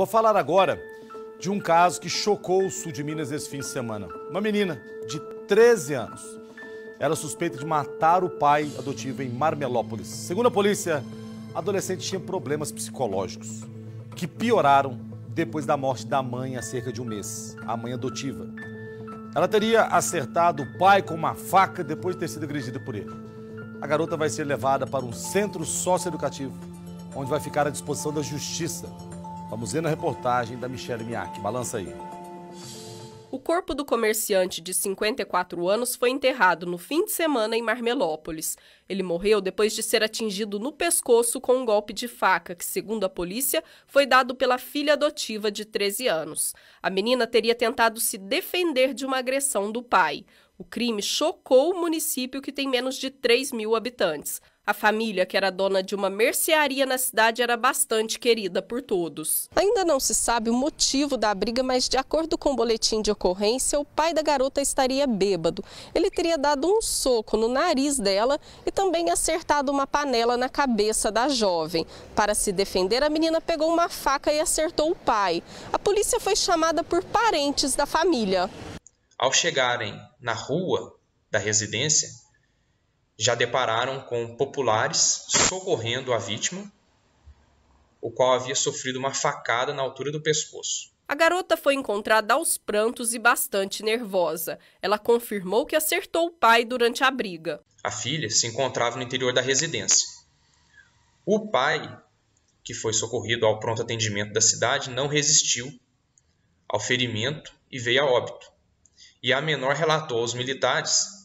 Vou falar agora de um caso que chocou o sul de Minas esse fim de semana. Uma menina de 13 anos era é suspeita de matar o pai adotivo em Marmelópolis. Segundo a polícia, a adolescente tinha problemas psicológicos que pioraram depois da morte da mãe há cerca de um mês, a mãe adotiva. Ela teria acertado o pai com uma faca depois de ter sido agredida por ele. A garota vai ser levada para um centro socioeducativo, onde vai ficar à disposição da justiça Vamos ver na reportagem da Michelle Miak. Balança aí. O corpo do comerciante de 54 anos foi enterrado no fim de semana em Marmelópolis. Ele morreu depois de ser atingido no pescoço com um golpe de faca que, segundo a polícia, foi dado pela filha adotiva de 13 anos. A menina teria tentado se defender de uma agressão do pai. O crime chocou o município que tem menos de 3 mil habitantes. A família, que era dona de uma mercearia na cidade, era bastante querida por todos. Ainda não se sabe o motivo da briga, mas de acordo com o boletim de ocorrência, o pai da garota estaria bêbado. Ele teria dado um soco no nariz dela e também acertado uma panela na cabeça da jovem. Para se defender, a menina pegou uma faca e acertou o pai. A polícia foi chamada por parentes da família. Ao chegarem na rua da residência, já depararam com populares socorrendo a vítima, o qual havia sofrido uma facada na altura do pescoço. A garota foi encontrada aos prantos e bastante nervosa. Ela confirmou que acertou o pai durante a briga. A filha se encontrava no interior da residência. O pai, que foi socorrido ao pronto atendimento da cidade, não resistiu ao ferimento e veio a óbito. E a menor relatou aos militares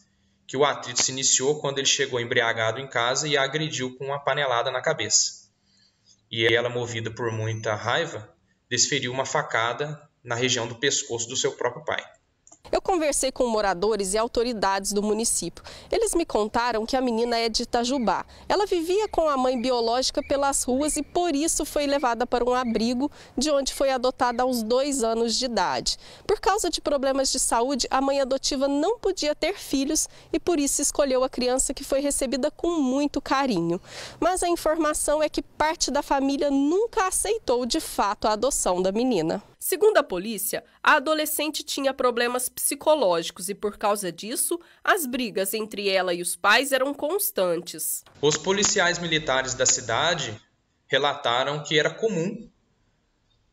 que o atrito se iniciou quando ele chegou embriagado em casa e a agrediu com uma panelada na cabeça. E ela, movida por muita raiva, desferiu uma facada na região do pescoço do seu próprio pai. Eu conversei com moradores e autoridades do município. Eles me contaram que a menina é de Itajubá. Ela vivia com a mãe biológica pelas ruas e por isso foi levada para um abrigo, de onde foi adotada aos dois anos de idade. Por causa de problemas de saúde, a mãe adotiva não podia ter filhos e por isso escolheu a criança que foi recebida com muito carinho. Mas a informação é que parte da família nunca aceitou de fato a adoção da menina. Segundo a polícia, a adolescente tinha problemas psicológicos e, por causa disso, as brigas entre ela e os pais eram constantes. Os policiais militares da cidade relataram que era comum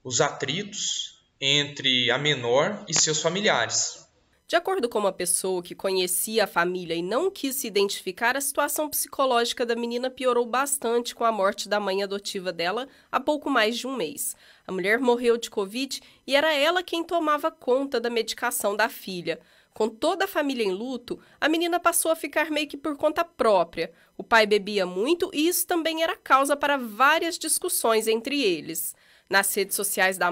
os atritos entre a menor e seus familiares. De acordo com uma pessoa que conhecia a família e não quis se identificar, a situação psicológica da menina piorou bastante com a morte da mãe adotiva dela há pouco mais de um mês. A mulher morreu de Covid e era ela quem tomava conta da medicação da filha. Com toda a família em luto, a menina passou a ficar meio que por conta própria. O pai bebia muito e isso também era causa para várias discussões entre eles. Nas redes sociais da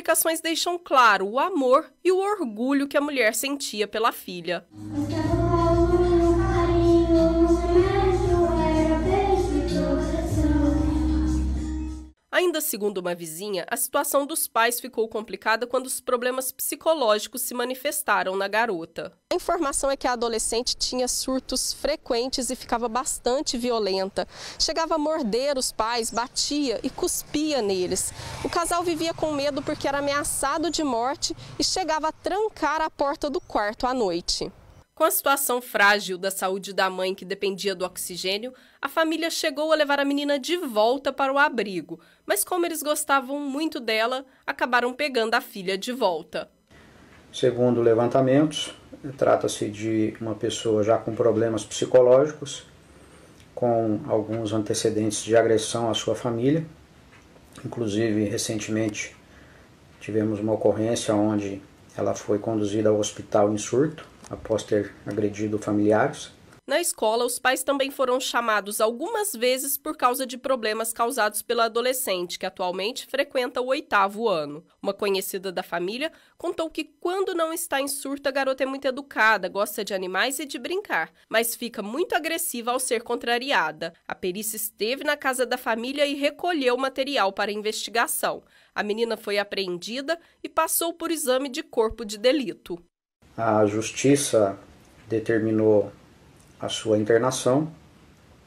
publicações deixam claro o amor e o orgulho que a mulher sentia pela filha. Ainda segundo uma vizinha, a situação dos pais ficou complicada quando os problemas psicológicos se manifestaram na garota. A informação é que a adolescente tinha surtos frequentes e ficava bastante violenta. Chegava a morder os pais, batia e cuspia neles. O casal vivia com medo porque era ameaçado de morte e chegava a trancar a porta do quarto à noite. Com a situação frágil da saúde da mãe que dependia do oxigênio, a família chegou a levar a menina de volta para o abrigo, mas como eles gostavam muito dela, acabaram pegando a filha de volta. Segundo levantamentos, trata-se de uma pessoa já com problemas psicológicos, com alguns antecedentes de agressão à sua família. Inclusive, recentemente tivemos uma ocorrência onde ela foi conduzida ao hospital em surto após ter agredido familiares. Na escola, os pais também foram chamados algumas vezes por causa de problemas causados pela adolescente, que atualmente frequenta o oitavo ano. Uma conhecida da família contou que, quando não está em surto, a garota é muito educada, gosta de animais e de brincar, mas fica muito agressiva ao ser contrariada. A perícia esteve na casa da família e recolheu material para investigação. A menina foi apreendida e passou por exame de corpo de delito. A justiça determinou a sua internação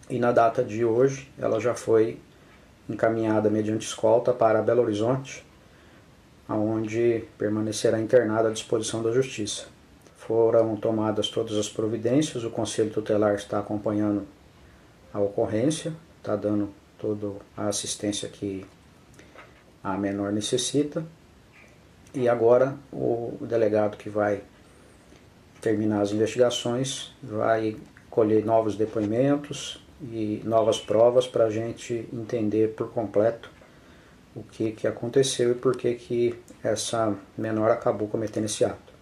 e na data de hoje ela já foi encaminhada mediante escolta para Belo Horizonte, aonde permanecerá internada à disposição da Justiça. Foram tomadas todas as providências, o Conselho Tutelar está acompanhando a ocorrência, está dando toda a assistência que a menor necessita. E agora o delegado que vai terminar as investigações vai colher novos depoimentos e novas provas para a gente entender por completo o que, que aconteceu e por que, que essa menor acabou cometendo esse ato.